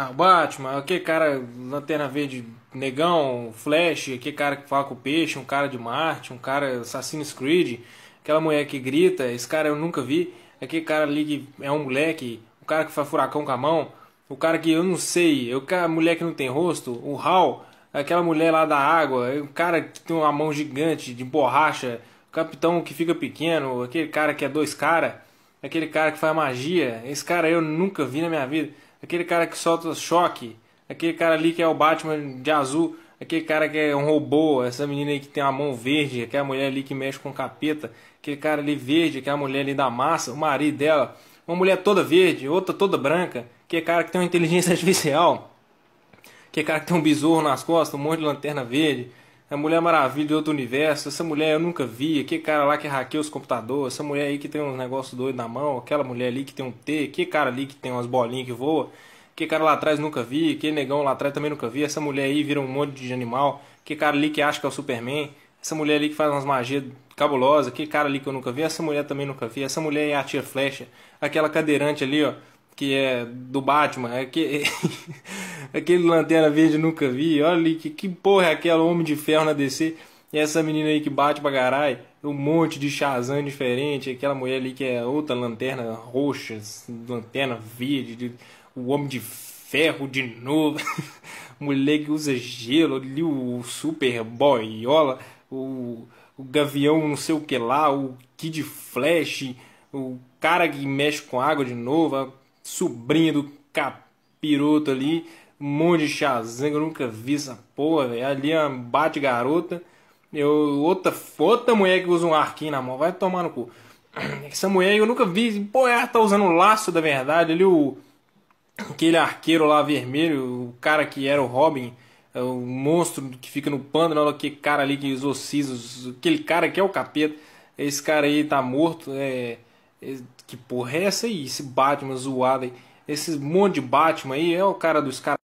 Ah, Batman, aquele cara, lanterna verde, negão, Flash, aquele cara que fala com o peixe, um cara de Marte, um cara Assassin's Creed, aquela mulher que grita, esse cara eu nunca vi, aquele cara ali que é um moleque, o cara que faz furacão com a mão, o cara que eu não sei, eu, a mulher que não tem rosto, o Hal, aquela mulher lá da água, o é cara que tem uma mão gigante de borracha, o capitão que fica pequeno, aquele cara que é dois cara, aquele cara que faz magia, esse cara eu nunca vi na minha vida aquele cara que solta choque, aquele cara ali que é o Batman de azul, aquele cara que é um robô, essa menina aí que tem a mão verde, aquela mulher ali que mexe com capeta, aquele cara ali verde, aquela mulher ali da massa, o marido dela, uma mulher toda verde, outra toda branca, aquele cara que tem uma inteligência artificial, aquele cara que tem um besouro nas costas, um monte de lanterna verde a Mulher Maravilha de outro universo, essa mulher eu nunca vi, que cara lá que hackeia os computadores, essa mulher aí que tem uns negócios doidos na mão, aquela mulher ali que tem um T, que cara ali que tem umas bolinhas que voa, que cara lá atrás nunca vi, que negão lá atrás também nunca vi, essa mulher aí vira um monte de animal, que cara ali que acha que é o Superman, essa mulher ali que faz umas magias cabulosas, que cara ali que eu nunca vi, essa mulher também nunca vi, essa mulher aí atira flecha, aquela cadeirante ali, ó, que é do Batman, é que aquele Lanterna Verde nunca vi. Olha ali, que, que porra é aquela Homem de Ferro na DC? E essa menina aí que bate pra caralho, um monte de Shazam diferente, aquela mulher ali que é outra lanterna roxa, lanterna verde, o Homem de Ferro de novo, mulher que usa gelo, ali o Super Boyola, o, o Gavião não sei o que lá, o Kid Flash, o cara que mexe com água de novo, a sobrinha do capiroto ali, um monte de Shazam, eu nunca vi essa porra, velho. Ali é um bate-garota. Eu, outra, outra mulher que usa um arquinho na mão, vai tomar no cu. Essa mulher eu nunca vi. Pô, ela tá usando o laço da verdade. Ali o. Aquele arqueiro lá vermelho, o cara que era o Robin, é o monstro que fica no pântano, né, aquele cara ali que exorciza, aquele cara que é o capeta. Esse cara aí tá morto. É, é... Que porra é essa aí? Esse Batman zoado aí. Esse monte de Batman aí é o cara dos caras.